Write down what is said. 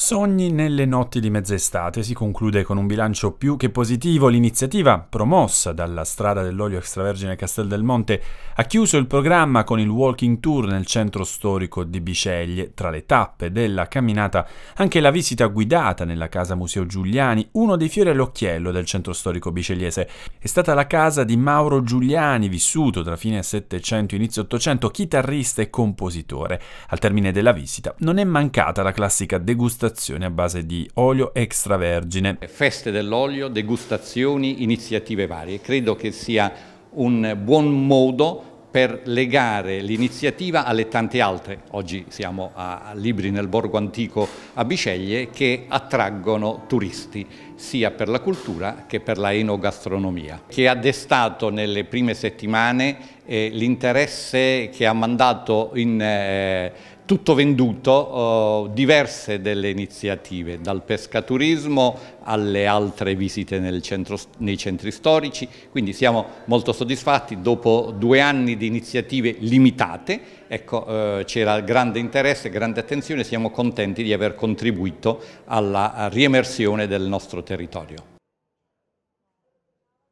Sogni nelle notti di mezz'estate si conclude con un bilancio più che positivo. L'iniziativa, promossa dalla strada dell'olio extravergine Castel del Monte, ha chiuso il programma con il walking tour nel centro storico di Biceglie. Tra le tappe della camminata anche la visita guidata nella casa Museo Giuliani, uno dei fiori all'occhiello del centro storico bicegliese. È stata la casa di Mauro Giuliani, vissuto tra fine Settecento e inizio Ottocento, chitarrista e compositore. Al termine della visita non è mancata la classica degustazione degustazioni a base di olio extravergine. Feste dell'olio, degustazioni, iniziative varie. Credo che sia un buon modo per legare l'iniziativa alle tante altre, oggi siamo a Libri nel Borgo Antico a Biceglie, che attraggono turisti sia per la cultura che per la enogastronomia, che ha destato nelle prime settimane eh, l'interesse che ha mandato in eh, tutto venduto, eh, diverse delle iniziative, dal pescaturismo alle altre visite centro, nei centri storici, quindi siamo molto soddisfatti, dopo due anni di iniziative limitate, ecco, eh, c'era grande interesse, grande attenzione, siamo contenti di aver contribuito alla riemersione del nostro territorio.